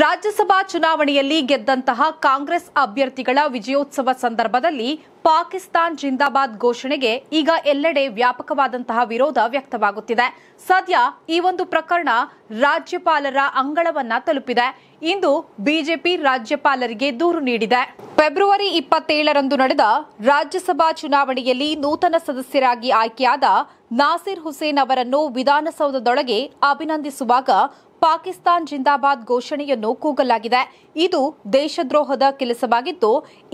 ರಾಜ್ಯಸಭಾ ಚುನಾವಣೆಯಲ್ಲಿ ಗೆದ್ದಂತಹ ಕಾಂಗ್ರೆಸ್ ಅಭ್ಯರ್ಥಿಗಳ ವಿಜಯೋತ್ಸವ ಸಂದರ್ಭದಲ್ಲಿ ಪಾಕಿಸ್ತಾನ್ ಜಿಂದಾಬಾದ್ ಘೋಷಣೆಗೆ ಈಗ ಎಲ್ಲೆಡೆ ವ್ಯಾಪಕವಾದಂತಹ ವಿರೋಧ ವ್ಯಕ್ತವಾಗುತ್ತಿದೆ ಸದ್ಯ ಈ ಒಂದು ಪ್ರಕರಣ ರಾಜ್ಯಪಾಲರ ಅಂಗಳವನ್ನ ತಲುಪಿದೆ ಇಂದು ಬಿಜೆಪಿ ರಾಜ್ಯಪಾಲರಿಗೆ ದೂರು ನೀಡಿದೆ ಫೆಬ್ರವರಿ ಇಪ್ಪತ್ತೇಳರಂದು ನಡೆದ ರಾಜ್ಯಸಭಾ ಚುನಾವಣೆಯಲ್ಲಿ ನೂತನ ಸದಸ್ಯರಾಗಿ ಆಯ್ಕೆಯಾದ ನಾಸಿರ್ ಹುಸೇನ್ ಅವರನ್ನು ವಿಧಾನಸೌಧದೊಳಗೆ ಅಭಿನಂದಿಸುವಾಗ ಪಾಕಿಸ್ತಾನ್ ಜಿಂದಾಬಾದ್ ಘೋಷಣೆಯನ್ನು ಕೂಗಲಾಗಿದೆ ಇದು ದೇಶದ್ರೋಹದ ಕೆಲಸವಾಗಿದ್ದು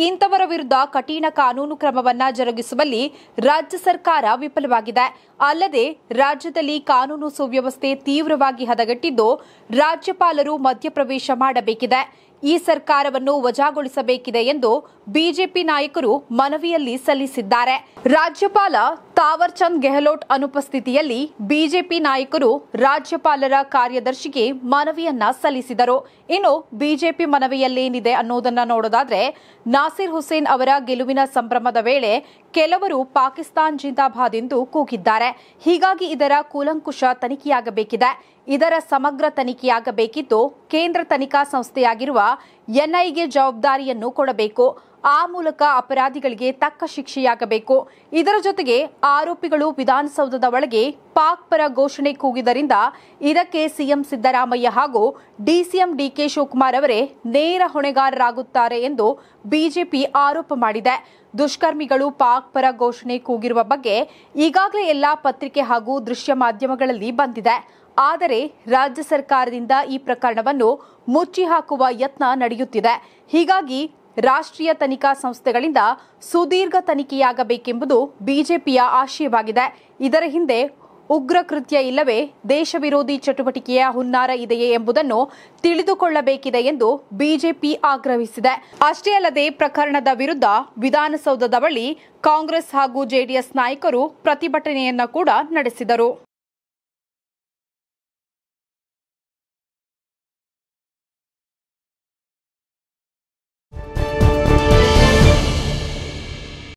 ಇಂಥವರ ವಿರುದ್ಧ ಕಠಿಣ ಕಾನೂನು ಕ್ರಮವನ್ನು ಜರುಗಿಸುವಲ್ಲಿ ರಾಜ್ಯ ಸರ್ಕಾರ ವಿಫಲವಾಗಿದೆ ಅಲ್ಲದೆ ರಾಜ್ಯದಲ್ಲಿ ಕಾನೂನು ಸುವ್ಯವಸ್ಥೆ ತೀವ್ರವಾಗಿ ಹದಗೆಟ್ಟಿದ್ದು ರಾಜ್ಯಪಾಲರು ಮಧ್ಯಪ್ರವೇಶ ಮಾಡಬೇಕಿದೆ ಈ ಸರ್ಕಾರವನ್ನು ವಜಾಗೊಳಿಸಬೇಕಿದೆ ಎಂದು ಬಿಜೆಪಿ ನಾಯಕರು ಮನವಿಯಲ್ಲಿ ಸಲ್ಲಿಸಿದ್ದಾರೆ ರಾಜ್ಯಪಾಲ ತಾವರ್ಚಂದ್ ಗೆಹ್ಲೋಟ್ ಅನುಪಸ್ಥಿತಿಯಲ್ಲಿ ಬಿಜೆಪಿ ನಾಯಕರು ರಾಜ್ಯಪಾಲರ ಕಾರ್ಯದರ್ಶಿಗೆ ಮನವಿಯನ್ನ ಸಲ್ಲಿಸಿದರು ಇನ್ನು ಬಿಜೆಪಿ ಮನವಿಯಲ್ಲೇನಿದೆ ಅನ್ನೋದನ್ನ ನೋಡೋದಾದ್ರೆ ನಾಸಿರ್ ಹುಸೇನ್ ಅವರ ಗೆಲುವಿನ ಸಂಭ್ರಮದ ವೇಳೆ ಕೆಲವರು ಪಾಕಿಸ್ತಾನ್ ಜಿಂದಾಬಾದ್ ಎಂದು ಕೂಗಿದ್ದಾರೆ ಹೀಗಾಗಿ ಇದರ ಕೂಲಂಕುಷ ತನಿಖೆಯಾಗಬೇಕಿದೆ ಇದರ ಸಮಗ್ರ ತನಿಖೆಯಾಗಬೇಕಿದ್ದು ಕೇಂದ್ರ ತನಿಖಾ ಸಂಸ್ಥೆಯಾಗಿರುವ ಎನ್ಐಗೆ ಜವಾಬ್ದಾರಿಯನ್ನು ಕೊಡಬೇಕು ಆ ಮೂಲಕ ಅಪರಾಧಿಗಳಿಗೆ ತಕ್ಕ ಶಿಕ್ಷೆಯಾಗಬೇಕು ಇದರ ಜೊತೆಗೆ ಆರೋಪಿಗಳು ವಿಧಾನಸೌಧದ ಒಳಗೆ ಪಾಕ್ ಪರ ಘೋಷಣೆ ಕೂಗಿದರಿಂದ ಇದಕ್ಕೆ ಸಿಎಂ ಸಿದ್ದರಾಮಯ್ಯ ಹಾಗೂ ಡಿಸಿಎಂ ಡಿಕೆ ಶಿವಕುಮಾರ್ ಅವರೇ ನೇರ ಹೊಣೆಗಾರರಾಗುತ್ತಾರೆ ಎಂದು ಬಿಜೆಪಿ ಆರೋಪ ಮಾಡಿದೆ ದುಷ್ಕರ್ಮಿಗಳು ಪಾಕ್ ಪರ ಘೋಷಣೆ ಕೂಗಿರುವ ಬಗ್ಗೆ ಈಗಾಗಲೇ ಎಲ್ಲಾ ಪತ್ರಿಕೆ ಹಾಗೂ ದೃಶ್ಯ ಮಾಧ್ಯಮಗಳಲ್ಲಿ ಬಂದಿದೆ ಆದರೆ ರಾಜ್ಯ ಸರ್ಕಾರದಿಂದ ಈ ಪ್ರಕರಣವನ್ನು ಮುಚ್ಚಿ ಹಾಕುವ ಯತ್ನ ನಡೆಯುತ್ತಿದೆ ಹೀಗಾಗಿ ರಾಷ್ಟ್ರೀಯ ತನಿಖಾ ಸಂಸ್ಥೆಗಳಿಂದ ಸುದೀರ್ಘ ತನಿಖೆಯಾಗಬೇಕೆಂಬುದು ಬಿಜೆಪಿಯ ಆಶಯವಾಗಿದೆ ಇದರ ಹಿಂದೆ ಉಗ್ರ ಕೃತ್ಯ ಇಲ್ಲವೇ ದೇಶ ವಿರೋಧಿ ಚಟುವಟಿಕೆಯ ಹುನ್ನಾರ ಇದೆಯೇ ಎಂಬುದನ್ನು ತಿಳಿದುಕೊಳ್ಳಬೇಕಿದೆ ಎಂದು ಬಿಜೆಪಿ ಆಗ್ರಹಿಸಿದೆ ಅಷ್ಟೇ ಅಲ್ಲದೆ ಪ್ರಕರಣದ ವಿರುದ್ಧ ವಿಧಾನಸೌಧದ ಬಳಿ ಕಾಂಗ್ರೆಸ್ ಹಾಗೂ ಜೆಡಿಎಸ್ ನಾಯಕರು ಪ್ರತಿಭಟನೆಯನ್ನ ಕೂಡ ನಡೆಸಿದರು